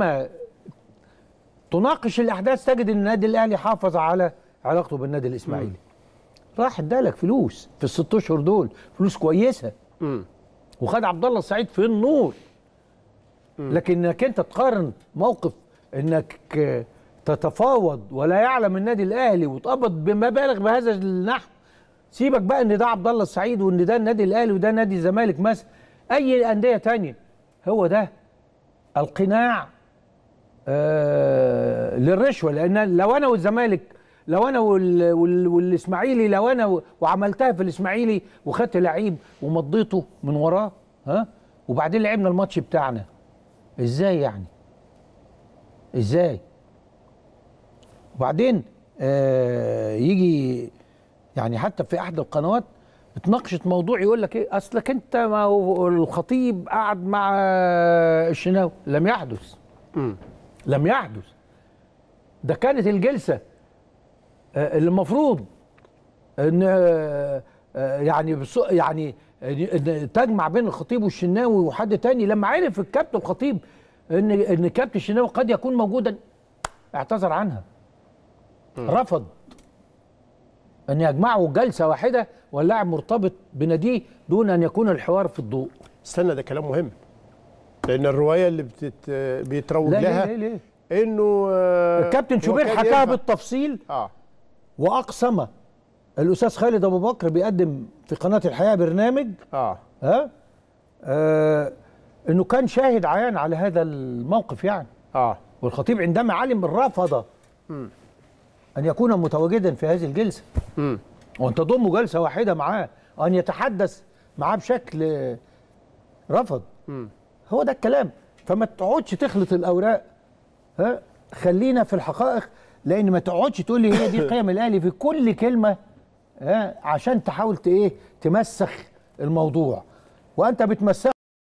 لما تناقش الاحداث تجد ان النادي الاهلي حافظ على علاقته بالنادي الاسماعيلي راح ادالك فلوس في الست اشهر دول فلوس كويسه مم. وخد عبد الله السعيد في النور مم. لكن انك انت تقارن موقف انك تتفاوض ولا يعلم النادي الاهلي وتقبض بمبالغ بهذا النحو سيبك بقى ان ده عبد الله السعيد وان ده النادي الاهلي وده نادي الزمالك مثلا اي انديه تانية هو ده القناع آه، للرشوه لان لو انا والزمالك لو انا والاسماعيلي لو انا وعملتها في الاسماعيلي وخدت لعيب ومضيته من وراه ها وبعدين لعبنا الماتش بتاعنا ازاي يعني ازاي وبعدين آه يجي يعني حتى في احد القنوات اتناقشت موضوع يقول لك ايه اصلك انت ما هو الخطيب قعد مع الشناوي لم يحدث لم يحدث ده كانت الجلسه آه، اللي المفروض ان آه، آه، يعني يعني تجمع بين الخطيب والشناوي وحد تاني لما عرف الكابتن الخطيب ان ان كابتن الشناوي قد يكون موجودا اعتذر عنها رفض ان يجمعوا جلسه واحده واللاعب مرتبط بناديه دون ان يكون الحوار في الضوء استنى ده كلام مهم لان الروايه اللي بتت... بيتروج لها ليه ليه ليه؟ انه آه، الكابتن شوبير حكاها بالتفصيل اه واقسم الاستاذ خالد ابو بكر بيقدم في قناه الحياه برنامج اه ها آه انه كان شاهد عيان على هذا الموقف يعني اه والخطيب عندما علم رفض ان يكون متواجدا في هذه الجلسه امم وان تضم جلسه واحده معاه ان يتحدث معاه بشكل رفض امم هو ده الكلام فما تقعدش تخلط الاوراق ها خلينا في الحقائق لان ما تقعدش تقول لي هي دي قيم الاهلي في كل كلمه ها عشان تحاول ايه تمسخ الموضوع وانت بتمسخ